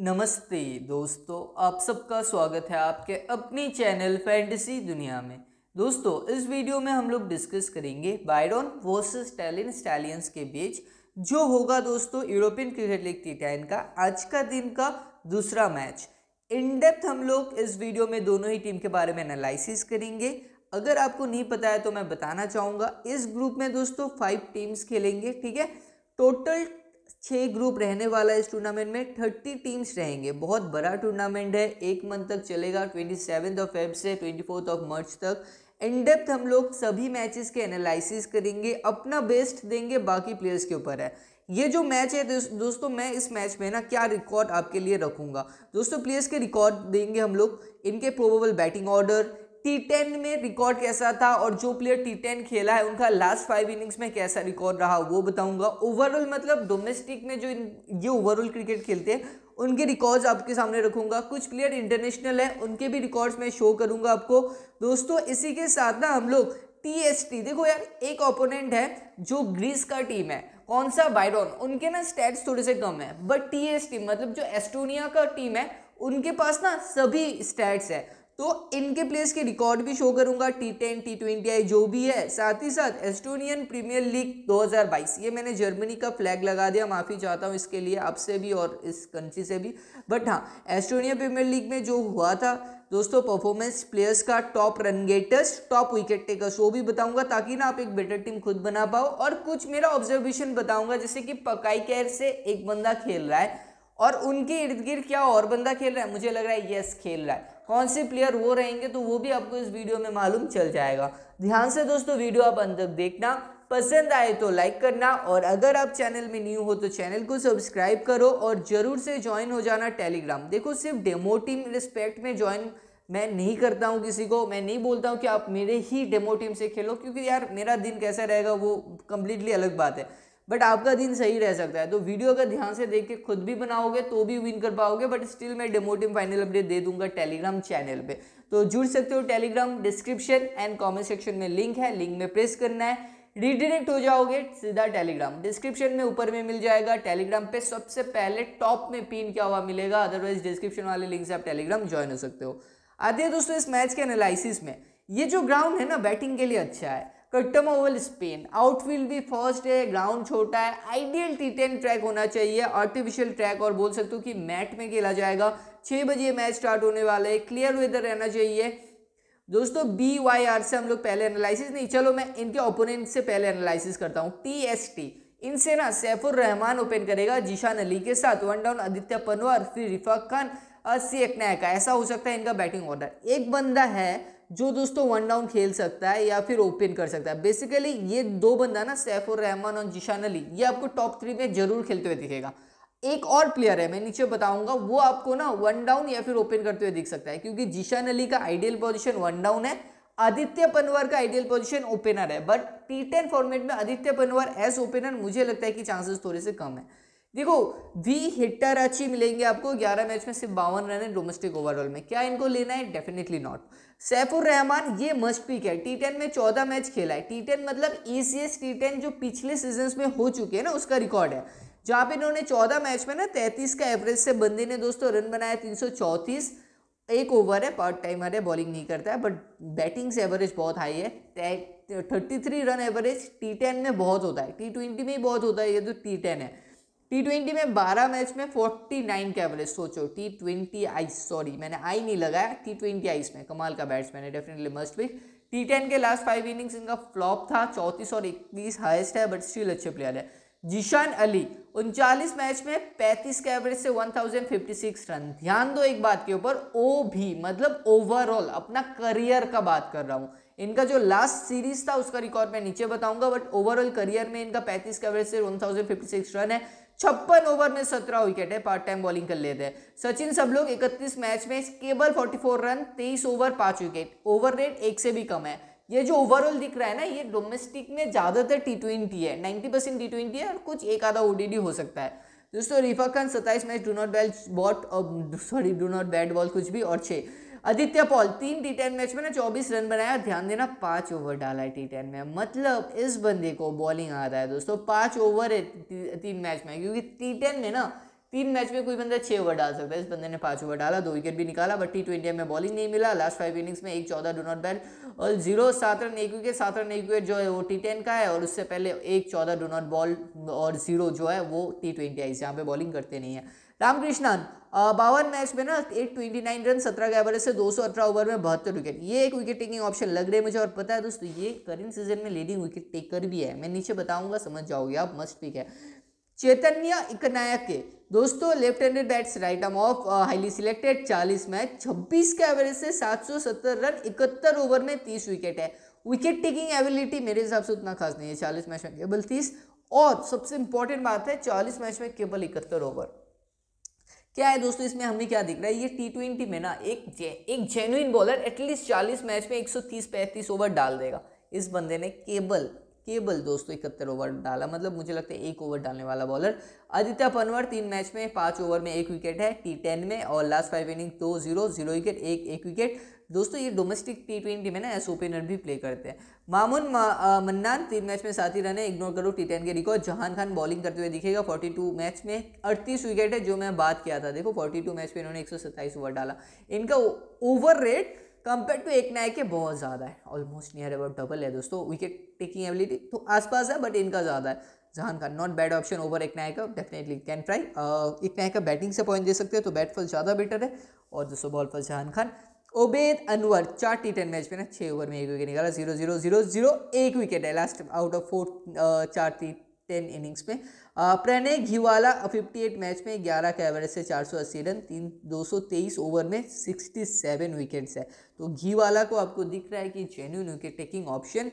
नमस्ते दोस्तों आप सबका स्वागत है आपके अपनी चैनल फैंटेसी दुनिया में दोस्तों इस वीडियो में हम लोग डिस्कस करेंगे बायरॉन वर्सेस टैलिन स्टैलियंस के बीच जो होगा दोस्तों European cricket league T ten का आज का दिन का दूसरा मैच इन डेप्थ हम लोग इस वीडियो में दोनों ही टीम के बारे में एनालिसिस करेंगे अगर आपको नहीं पता है तो मैं बताना चाहूँगा इस ग्रुप में दोस्तों फाइव टीम्स खेलेंगे ठीक है टोटल छः ग्रुप रहने वाला है इस टूर्नामेंट में थर्टी टीम्स रहेंगे बहुत बड़ा टूर्नामेंट है एक मंथ तक चलेगा ट्वेंटी सेवन ऑफ फेब से ट्वेंटी फोर्थ ऑफ मार्च तक इन डेप्थ हम लोग सभी मैचेस के एनालिसिस करेंगे अपना बेस्ट देंगे बाकी प्लेयर्स के ऊपर है ये जो मैच है दोस्तों मैं इस मैच में ना क्या रिकॉर्ड आपके लिए रखूँगा दोस्तों प्लेयर्स के रिकॉर्ड देंगे हम लोग इनके probable batting order T ten में रिकॉर्ड कैसा था और जो प्लेयर टी टेन खेला है उनका लास्ट फाइव इनिंग्स में कैसा रिकॉर्ड रहा वो बताऊंगा ओवरऑल मतलब डोमेस्टिक में जो ये ओवरऑल क्रिकेट खेलते हैं उनके रिकॉर्ड्स आपके सामने रखूंगा कुछ प्लेयर इंटरनेशनल है उनके भी रिकॉर्ड्स मैं शो करूंगा आपको दोस्तों इसी के साथ ना हम लोग टी देखो यार एक ओपोनेंट है जो ग्रीस का टीम है कौन सा बायरन उनके ना स्टैट्स थोड़े से कम है बट टी मतलब जो एस्टोनिया का टीम है उनके पास ना सभी स्टैट्स है तो इनके प्लेस के रिकॉर्ड भी शो करूंगा T ten T twenty I जो भी है साथ ही साथ एस्टोनियन प्रीमियर लीग 2022 ये मैंने जर्मनी का फ्लैग लगा दिया माफ़ी चाहता हूँ इसके लिए आपसे भी और इस कंट्री से भी बट हाँ एस्टोनिया प्रीमियर लीग में जो हुआ था दोस्तों परफॉर्मेंस प्लेयर्स का top run getters top wicket takers वो भी बताऊंगा ताकि ना आप एक बेटर टीम खुद बना पाओ और कुछ मेरा ऑब्जर्वेशन बताऊंगा जैसे कि पकाई कैर से एक बंदा खेल रहा है और उनके इर्द गिर्द क्या और बंदा खेल रहा है मुझे लग रहा है यस खेल रहा है कौन से प्लेयर वो रहेंगे तो वो भी आपको इस वीडियो में मालूम चल जाएगा ध्यान से दोस्तों वीडियो आप अंत तक देखना पसंद आए तो लाइक करना और अगर आप चैनल में न्यू हो तो चैनल को सब्सक्राइब करो और ज़रूर से ज्वाइन हो जाना टेलीग्राम देखो सिर्फ डेमो टीम रिस्पेक्ट में ज्वाइन मैं नहीं करता हूँ किसी को मैं नहीं बोलता हूँ कि आप मेरे ही डेमो टीम से खेलो क्योंकि यार मेरा दिन कैसा रहेगा वो कम्प्लीटली अलग बात है बट आपका दिन सही रह सकता है तो वीडियो अगर ध्यान से देख के खुद भी बनाओगे तो भी विन कर पाओगे बट स्टिल मैं डेमोटिव फाइनल अपडेट दे दूंगा टेलीग्राम चैनल पे तो जुड़ सकते हो Telegram description and comment section में लिंक है लिंक में प्रेस करना है रिडायरेक्ट हो जाओगे सीधा टेलीग्राम डिस्क्रिप्शन में ऊपर में मिल जाएगा टेलीग्राम पे सबसे पहले टॉप में पिन क्या हुआ मिलेगा अदरवाइज डिस्क्रिप्शन वाले लिंक से आप टेलीग्राम ज्वाइन हो सकते हो आते हैं दोस्तों इस मैच के एनालिसिस में ये जो ग्राउंड है ना बैटिंग के लिए अच्छा है कट्टम ओवल स्पेन आउटफील्ड भी फर्स्ट है ग्राउंड छोटा है आइडियल टी टेन ट्रैक होना चाहिए आर्टिफिशियल ट्रैक और बोल सकते हो कि मैट में खेला जाएगा छः बजे मैच स्टार्ट होने वाला है क्लियर वेदर रहना चाहिए दोस्तों बी वाई आर से हम लोग पहले एनालिसिस नहीं चलो मैं इनके ओपोनेंट से पहले एनालिसिस करता हूँ टी एस टी इनसे ना सैफुर रहमान ओपन करेगा जिशान अली के साथ वन डाउन आदित्य पनवार फिर रिफाक खान और सी एक नायका ऐसा हो सकता है इनका बैटिंग ऑर्डर एक बंदा है जो दोस्तों वन डाउन खेल सकता है या फिर ओपन कर सकता है बेसिकली ये दो बंदा ना सैफुर रहमान और जिशान अली ये आपको टॉप थ्री में जरूर खेलते हुए दिखेगा एक और प्लेयर है मैं नीचे बताऊंगा वो आपको ना वन डाउन या फिर ओपन करते हुए दिख सकता है क्योंकि जिशान अली का आइडियल पोजिशन वन डाउन है आदित्य पनवर का आइडियल पोजिशन ओपनर है बट टी टेन फॉर्मेट में आदित्य पनवर एस ओपनर मुझे लगता है कि चांसेस थोड़े से कम है देखो वी हिटर अच्छी मिलेंगे आपको 11 मैच में सिर्फ बावन रन है डोमेस्टिक ओवरऑल में क्या इनको लेना है डेफिनेटली नॉट सैफुर रहमान ये मस्ट पिक है टी टेन में चौदह मैच खेला है टी टेन मतलब A C S T ten जो पिछले सीजन में हो चुके हैं ना उसका रिकॉर्ड है जहाँ पे इन्होंने चौदह मैच में ना तैंतीस का एवरेज से बंदे ने दोस्तों रन बनाया तीन सौ चौंतीस एक ओवर है पार्ट टाइमर है बॉलिंग नहीं करता है बट बैटिंग से एवरेज बहुत हाई है thirty three run average T ten में बहुत होता है टी ट्वेंटी में ही बहुत होता है ये तो टी टेन है टी ट्वेंटी में बारह मैच में फोर्टी नाइन का एवरेज सोचो टी ट्वेंटी आइस सॉरी मैंने आई नहीं लगाया टी ट्वेंटी आइस में कमाल का बैट्समैन है definitely must pick T ten के लास्ट फाइव इनिंग्स इनका फ्लॉप था चौंतीस और इक्कीस हाइस्ट है बट स्टिल अच्छे प्लेयर है जिशान अली उनचालीस मैच में पैंतीस के एवरेज से one thousand fifty six run ध्यान दो एक बात के ऊपर ओ भी मतलब ओवरऑल अपना करियर का बात कर रहा हूँ इनका जो लास्ट सीरीज था उसका रिकॉर्ड मैं नीचे बताऊंगा बट ओवरऑल करियर में इनका 35 के एवरेज से 1056 रन है छप्पन ओवर में सत्रह विकेट है पार्ट टाइम बॉलिंग कर लेते हैं सचिन सब लोग इकतीस मैच में केवल फोर्टी फोर रन तेईस ओवर पांच विकेट ओवर रेट एक से भी कम है ये जो ओवरऑल दिख रहा है ना ये डोमेस्टिक में ज़्यादातर टी ट्वेंटी है नाइन्टी परसेंट टी ट्वेंटी है और कुछ एक आधा ओडीडी हो सकता है दोस्तों रिफा खान सत्ताईस match do not bowl bat sorry do not bat ball कुछ भी और छे आदित्य पॉल तीन टी टेन मैच में ना चौबीस रन बनाया ध्यान देना पाँच ओवर डाला है टी टेन में मतलब इस बंदे को बॉलिंग आ रहा है दोस्तों पाँच ओवर है तीन मैच में क्योंकि टी टेन में ना तीन मैच में कोई बंदा छः ओवर डाल सकता है इस बंदे ने पाँच ओवर डाला दो विकेट भी निकाला बट टी ट्वेंटी में बॉलिंग नहीं मिला लास्ट फाइव इनिंग्स में एक चौदह डो नॉट बैल और जीरो सात रन एक विकेट सात रन एक विकेट जो है वो टी टेन का है और उससे पहले एक चौदह डो नॉट बॉल और जीरो जो है वो टी ट्वेंटी आई यहाँ पे बॉलिंग करते नहीं है रामकृष्णन बावन मैच में ना एक ट्वेंटी नाइन रन सत्रह के एवरेज से दो सौ अठारह ओवर में बहत्तर विकेट ये एक विकेट टेकिंग ऑप्शन लग रहे हैं मुझे और पता है दोस्तों ये करंट सीजन में लीडिंग विकेट टेकर भी है मैं नीचे बताऊंगा समझ जाओगे आप मस्ट पिक है चैतन्य इकनायक के दोस्तों left handed bats right arm off highly selected 40 match 26 के एवरेज से 770 रन 71 ओवर में 30 विकेट है विकेट टेकिंग एबिलिटी मेरे हिसाब से उतना खास नहीं है 40 मैच में केवल 30 और सबसे इंपॉर्टेंट बात है 40 मैच में केवल इकहत्तर ओवर क्या है दोस्तों इसमें हमें क्या दिख रहा है ये टी ट्वेंटी में ना एक जे, एक जेन्यून बॉलर एटलीस्ट चालीस मैच में एक सौ तीस पैंतीस ओवर डाल देगा इस बंदे ने केबल केबल दोस्तों इकहत्तर ओवर डाला मतलब मुझे लगता है एक ओवर डालने वाला बॉलर आदित्य पनवर तीन मैच में पांच ओवर में एक विकेट है टी टेन में और लास्ट फाइव इनिंग दो जीरो जीरो विकेट एक एक विकेट दोस्तों ये डोमेस्टिक टी ट्वेंटी में ना एस ओपनर भी प्ले करते हैं मामून मन्नान तीन मैच में साथ ही रन है इग्नोर करो टी टेन के रिकॉर्ड जहान खान बॉलिंग करते हुए दिखेगा फोर्टी टू मैच में अड़तीस विकेट है जो मैं बात किया था देखो फोर्टी टू मैच में इन्होंने एक सौ सत्ताईस ओवर डाला इनका ओवर रेट कंपेयर टू एक नायक के बहुत ज़्यादा है ऑलमोस्ट नियर अबाउट डबल है दोस्तों विकेट टेकिंग एबिलिटी तो आसपास है बट इनका ज़्यादा है Jahan Khan not bad option over एक नायक का डेफिनेटली कैन ट्राई एक नायक का बैटिंग से पॉइंट दे सकते हैं तो बैट फॉल ज़्यादा बेटर है और दोस्तों बॉल फॉल जहान खान ओबेद अनवर चार टी टेन मैच में ना छः ओवर में एक विकेट निकाला जीरो जीरो जीरो जीरो एक विकेट है लास्ट आउट ऑफ फोर चार टी टेन इनिंग्स में प्रणय घिवाला एट मैच में ग्यारह के एवरेज से चार सौ अस्सी रन तीन दो सौ तेईस ओवर में सिक्सटी सेवन विकेट्स है तो घीवाला को आपको दिख रहा है कि जेन्यून विकेट टेकिंग ऑप्शन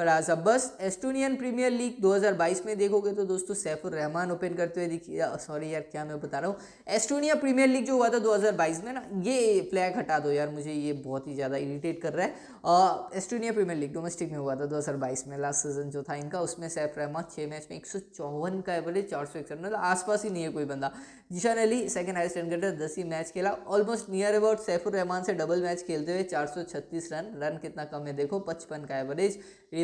अब बस एस्टोनियन प्रीमियर लीग 2022 में देखोगे तो दोस्तों सैफुर रहमान ओपन करते हुए दिखिए सॉरी यार क्या मैं बता रहा हूँ एस्टोनिया प्रीमियर लीग जो हुआ था 2022 में ना ये फ्लैग हटा दो यार मुझे ये बहुत ही ज़्यादा इरिटेट कर रहा है एस्टोनिया प्रीमियर लीग डोमेस्टिक में हुआ था 2022 में लास्ट सीजन जो था इनका उसमें सैफ रहमान छः मैच में एक का एवरेज चार सौ इकसठ मतलब आसपास ही नहीं है कोई बंदा Zeeshan Ali second highest run getter दस ही मैच खेला almost near about Saifur Rahman से डबल मैच खेलते हुए चार रन रन कितना कम है देखो पचपन का एवरेज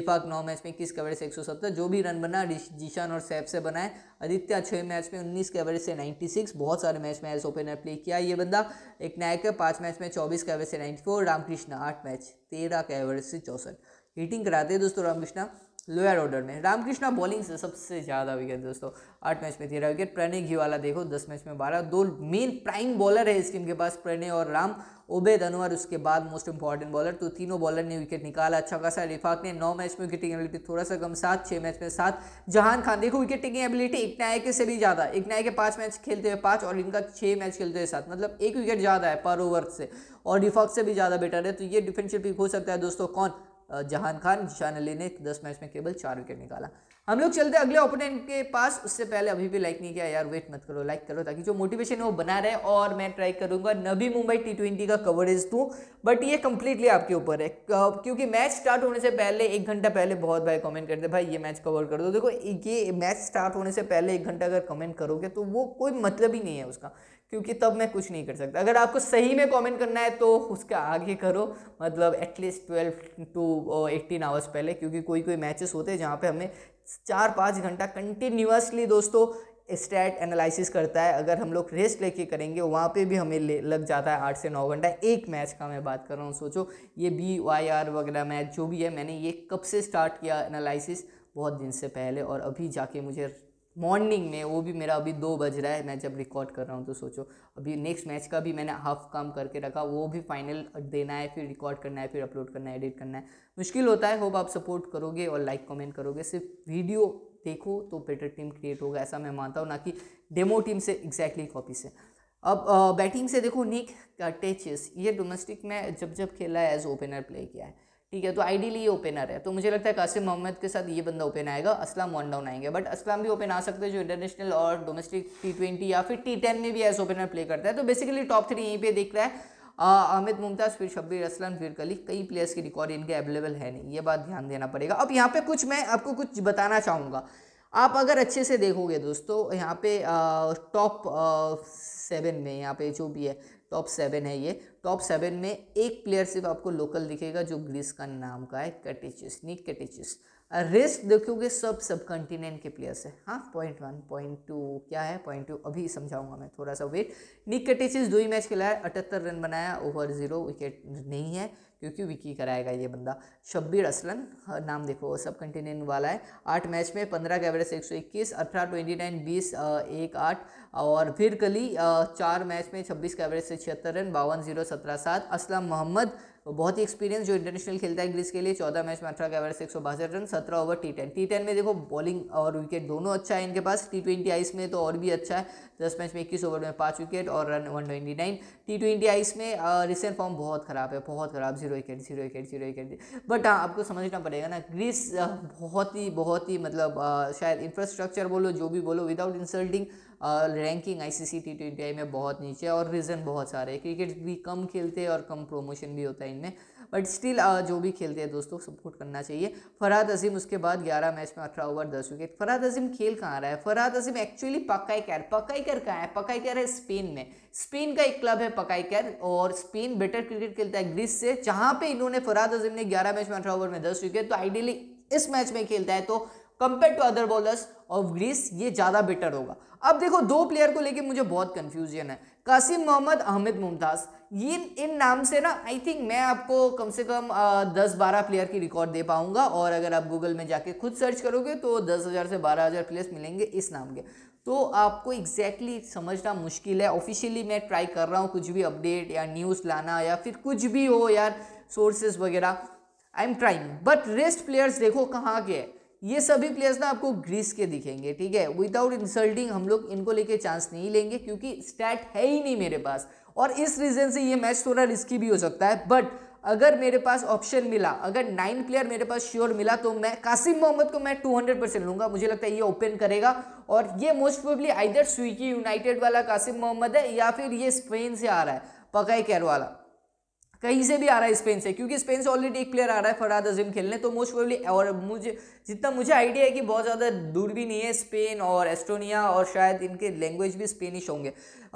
इत्तेफाक नौ मैच में इक्कीस एवरेज से एक जो भी रन बना जीशान और सैफ से बनाए आदित्य छः मैच में उन्नीस के एवरेज से सिक्स बहुत सारे मैच में एस ओपनर प्ले किया ये बंदा एक नायक है पाँच मैच में चौबीस के एवरेज से फोर रामकृष्णा आठ मैच तेरह के एवरेज से चौसठ हिटिंग कराते हैं दोस्तों रामकृष्णा लोअर ऑर्डर में रामकृष्णा बॉलिंग से सबसे ज़्यादा विकेट दोस्तों आठ मैच में तेरह विकेट प्रणय घीवाला देखो दस मैच में बारह दो मेन प्राइम बॉलर है इस टीम के पास प्रणय और राम ओबेद अनवर उसके बाद मोस्ट इंपॉर्टेंट बॉलर तो तीनों बॉलर ने विकेट निकाला अच्छा खासा रिफाक ने नौ मैच में विकेटिंग एबिलिटी थोड़ा सा कम सात छः मैच में सात जहान खान देखो विकेट टेकिंग एबिलिटी एक नायक से भी ज़्यादा एक नायक के पाँच मैच खेलते हुए पाँच और इनका छः मैच खेलते हुए सात मतलब एक विकेट ज़्यादा है पर ओवर से और रिफाक से भी ज़्यादा बेटर है तो ये डिफेंशियल पिक हो सकता है दोस्तों कौन जहान खान शान अली ने दस मैच में केवल चार विकेट निकाला हम लोग चलते अगले ओपोनेंट के पास उससे पहले अभी भी लाइक नहीं किया यार वेट मत करो लाइक करो ताकि जो मोटिवेशन है वो बना रहे और मैं ट्राई करूंगा न भी मुंबई टी ट्वेंटी का कवरेज दूँ बट ये कम्प्लीटली आपके ऊपर है क्योंकि मैच स्टार्ट होने से पहले एक घंटा पहले बहुत भाई कमेंट करते भाई ये मैच कवर कर दो देखो ये मैच स्टार्ट होने से पहले एक घंटा अगर कमेंट करोगे तो वो कोई मतलब ही नहीं है उसका क्योंकि तब मैं कुछ नहीं कर सकता अगर आपको सही में कमेंट करना है तो उसके आगे करो मतलब at least twelve to eighteen hours पहले क्योंकि कोई कोई मैचेस होते हैं जहाँ पे हमें चार पाँच घंटा कंटिन्यूसली दोस्तों स्टैट एनालिसिस करता है अगर हम लोग रेस्ट लेके करेंगे वहाँ पे भी हमें लग जाता है आठ से नौ घंटा एक मैच का मैं बात कर रहा हूँ सोचो ये बी वाई आर वगैरह मैच जो भी है मैंने ये कब से स्टार्ट किया एनालिसिस बहुत दिन से पहले और अभी जाके मुझे मॉर्निंग में वो भी मेरा अभी दो बज रहा है मैं जब रिकॉर्ड कर रहा हूँ तो सोचो अभी नेक्स्ट मैच का भी मैंने हाफ काम करके रखा वो भी फाइनल देना है फिर रिकॉर्ड करना है फिर अपलोड करना है एडिट करना है मुश्किल होता है होप आप सपोर्ट करोगे और लाइक कमेंट करोगे सिर्फ वीडियो देखो तो बेटर टीम क्रिएट होगा ऐसा मैं मानता हूँ ना कि डेमो टीम से एग्जैक्टली कॉपी से अब बैटिंग से देखो निक टेचिस ये डोमेस्टिक में जब जब खेला है एज ओपनर प्ले किया है ठीक है तो आइडियली ये ओपनर है तो मुझे लगता है कासिम मोहम्मद के साथ ये बंदा ओपन आएगा असलम वन डाउन आएंगे बट असलम भी ओपन आ सकते हैं जो इंटरनेशनल और डोमेस्टिक टी ट्वेंटी या फिर टी टेन में भी एज ओपनर प्ले करता है तो बेसिकली टॉप थ्री यहीं पर देख रहा है आमिद मुमताज़ फिर शब्बीर असलम फिर कली कई प्लेयर्स की रिकॉर्ड इनके अवेलेबल है नहीं ये बात ध्यान देना पड़ेगा अब यहाँ पे कुछ मैं आपको कुछ बताना चाहूँगा आप अगर अच्छे से देखोगे दोस्तों यहाँ पे टॉप सेवन में यहाँ पे जो भी है टॉप सेवन है ये टॉप सेवन में एक प्लेयर सिर्फ आपको लोकल दिखेगा जो ग्रीस का नाम का है कटिचिस नीक कैटेचिस रिस्क देखोगे सब सब कॉन्टिनेंट के प्लेयर्स है हाँ पॉइंट वन पॉइंट टू क्या है पॉइंट टू अभी समझाऊंगा मैं थोड़ा सा वेट निक कटेचिस दो ही मैच खिलाया अठहत्तर रन बनाया ओवर जीरो विकेट नहीं है क्योंकि विकी कराएगा ये बंदा शब्बीर असलन नाम देखो सब कंटिनेंट वाला है आठ मैच में पंद्रह का एवरेज एक सौ इक्कीस अठारह ट्वेंटी नाइन बीस एक आठ और फिर कली चार मैच में छब्बीस का एवरेज से छिहत्तर रन बावन जीरो सत्रह सात असलम मोहम्मद और तो बहुत ही एक्सपीरियंस जो इंटरनेशनल खेलता है ग्रीस के लिए चौदह मैच में अठारह का एवरेज एक सौ बासठ रन सत्रह over T ten T ten में देखो बॉलिंग और विकेट दोनों अच्छा है इनके पास टी ट्वेंटी आइस में तो और भी अच्छा है दस मैच में इक्कीस ओवर में पाँच विकेट और run one twenty nine T twenty Is में रिसेंट फॉर्म बहुत ख़राब है बहुत ख़राब zero wicket zero wicket zero wicket but हाँ आपको समझना पड़ेगा ना ग्रीस बहुत ही बहुत ही मतलब शायद इंफ्रास्ट्रक्चर बोलो जो भी बोलो without insulting ranking C T twenty में बहुत नीचे है और रीज़न बहुत सारे हैं क्रिकेट भी कम खेलते हैं और कम प्रोमोशन भी होता है इनमें बट स्टिल जो भी खेलते हैं दोस्तों सपोर्ट करना चाहिए फराद अजीम उसके बाद ग्यारह मैच में अठारह ओवर दस विकेट फराद अजीम खेल कहाँ रहा है फराद अजीम एक्चुअली पकाई पकाई पकाईकर कहाँ है पकाई कैर है स्पेन में स्पेन का एक क्लब है पकाई कैर और स्पेन बेटर क्रिकेट खेलता है ग्रीस से जहाँ पे इन्होंने फराद अजीम ने ग्यारह मैच में अठारह ओवर में दस विकेट तो आइडियली इस मैच में खेलता है तो compare to other bowlers of Greece ये ज़्यादा बेटर होगा अब देखो दो प्लेयर को लेके मुझे बहुत कन्फ्यूजन है कासिम मोहम्मद अहमद मुमताज़ ये इन नाम से ना आई थिंक मैं आपको कम से कम दस बारह प्लेयर की रिकॉर्ड दे पाऊंगा और अगर आप गूगल में जाके खुद सर्च करोगे तो दस हज़ार से बारह हज़ार प्लेयर्स मिलेंगे इस नाम के तो आपको एग्जैक्टली exactly समझना मुश्किल है ऑफिशियली मैं ट्राई कर रहा हूँ कुछ भी अपडेट या न्यूज़ लाना या फिर कुछ भी हो यार सोर्सेज वगैरह I am trying but rest players देखो कहाँ के हैं ये सभी प्लेयर्स ना आपको ग्रीस के दिखेंगे ठीक है विदाउट इंसल्टिंग हम लोग इनको लेके चांस नहीं लेंगे क्योंकि स्टैट है ही नहीं मेरे पास और इस रीज़न से ये मैच थोड़ा रिस्की भी हो सकता है बट अगर मेरे पास ऑप्शन मिला अगर नाइन प्लेयर मेरे पास श्योर मिला तो मैं कासिम मोहम्मद को मैं 200 परसेंट लूंगा मुझे लगता है ये ओपन करेगा और ये मोस्ट प्रोबली आइदर स्विकी यूनाइटेड वाला कासिम मोहम्मद है या फिर ये स्पेन से आ रहा है पकाई कैर वाला कहीं से भी आ रहा है स्पेन से क्योंकि स्पेन से ऑलरेडी एक प्लेयर आ रहा है फराद अजीम खेलने तो मोस्ट प्रोबली और मुझे जितना मुझे आइडिया है कि बहुत ज़्यादा दूर भी नहीं है स्पेन और एस्टोनिया और शायद इनके लैंग्वेज भी स्पेनिश होंगे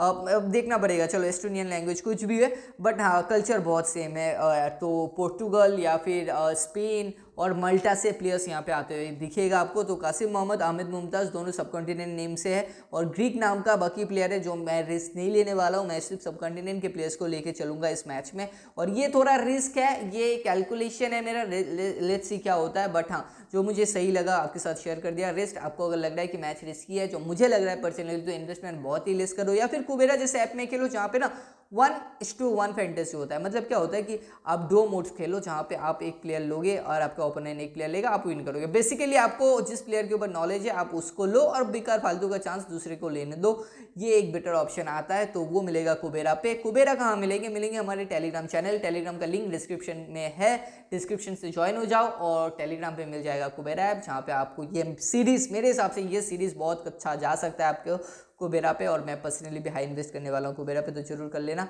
अब देखना पड़ेगा चलो एस्टोनियन लैंग्वेज कुछ भी है बट हाँ कल्चर बहुत सेम है तो पोर्टुगल या फिर स्पेन और मल्टा से प्लेयर्स यहाँ पे आते हुए दिखेगा आपको तो कासिम मोहम्मद आमिद मुमताज़ दोनों सब कॉन्टिनेंट नेम से है और ग्रीक नाम का बाकी प्लेयर है जो मैं रिस्क नहीं लेने वाला हूँ मैं सिर्फ सब कॉन्टिनेंट के प्लेयर्स को लेके चलूंगा इस मैच में और ये थोड़ा रिस्क है ये कैलकुलेशन है मेरा लेट सी क्या होता है बट हाँ जो मुझे सही लगा आपके साथ शेयर कर दिया रिस्क आपको अगर लग रहा है कि मैच रिस्की है जो मुझे लग रहा है पर्सनली तो इन्वेस्टमेंट बहुत ही लेस करो या फिर कुबेरा जैसे ऐप में खेलो जहाँ पे ना वन इस टू वन फैंटेसी होता है मतलब क्या होता है कि आप दो मोड्स खेलो जहाँ पे आप एक प्लेयर लोगे और आपका ओपोनेंट एक प्लेयर लेगा आप विन करोगे बेसिकली आपको जिस प्लेयर के ऊपर नॉलेज है आप उसको लो और बेकार फालतू का चांस दूसरे को लेने दो ये एक बेटर ऑप्शन आता है तो वो मिलेगा कुबेरा पे कुबेरा कहाँ मिलेंगे मिलेंगे हमारे टेलीग्राम चैनल टेलीग्राम का लिंक डिस्क्रिप्शन में है डिस्क्रिप्शन से ज्वाइन हो जाओ और टेलीग्राम पर मिल जाएगा कुबेरा ऐप जहाँ पर आपको ये सीरीज़ मेरे हिसाब से ये सीरीज़ बहुत अच्छा जा सकता है आपको कुबेरा पे और मैं पर्सनली भी हाई इन्वेस्ट करने वाला हूँ कुबेरा पे तो जरूर कर लेना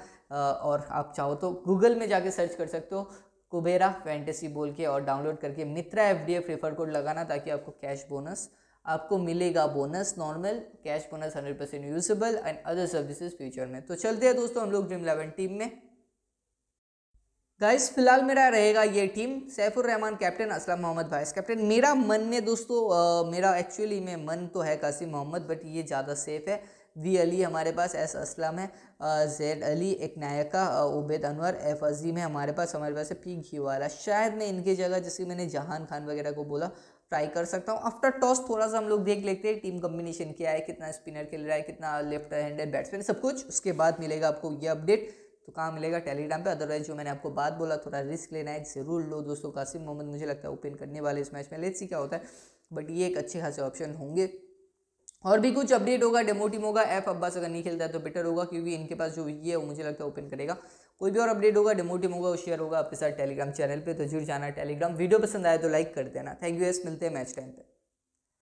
और आप चाहो तो गूगल में जाके सर्च कर सकते हो कुबेरा फैंटेसी बोल के और डाउनलोड करके Mitra F D F refer code लगाना ताकि आपको कैश बोनस आपको मिलेगा bonus normal cash bonus hundred percent usable and other services future में तो चलते हैं दोस्तों हम लोग ड्रीम इलेवन टीम में गाइस फिलहाल मेरा रहेगा ये team Saifur Rahman captain Aslam Mohammad vice captain मेरा मन में दोस्तों मेरा एक्चुअली में मन तो है कासिम मोहम्मद बट ये ज़्यादा सेफ है वी अली हमारे पास एस असलम है जैद अली एक नायका उबैद अनवर एफ अजीम है हमारे पास हमारे पास है पी घी वाला शायद मैं इनकी जगह जैसे मैंने जहान खान वगैरह को बोला ट्राई कर सकता हूँ आफ्टर टॉस थोड़ा सा हम लोग देख लेते हैं टीम कम्बिनेशन क्या है कितना स्पिनर खेल रहा है कितना लेफ्ट हैंडेड बैट्समैन सब कुछ उसके बाद मिलेगा आपको ये अपडेट तो कहाँ मिलेगा टेलीग्राम पे अदरवाइज जो मैंने आपको बात बोला थोड़ा रिस्क लेना है ज़रूर लो दोस्तों कासिम मोहम्मद मुझे लगता है ओपन करने वाले इस मैच में लेट्स सी क्या होता है बट ये एक अच्छे खासे ऑप्शन होंगे और भी कुछ अपडेट होगा डेमो टीम होगा एफ अब्बास अगर नहीं खेलता है तो बेटर होगा क्योंकि इनके पास जो ये है वो मुझे लगता है ओपन करेगा कोई भी और अपडेट होगा डेमो टीम होगा वो शेयर होगा आपके साथ टेलीग्राम चैनल पर तो जरूर जाना टेलीग्राम वीडियो पसंद आए तो लाइक कर देना थैंक यू एस मिलते हैं मैच टाइम पर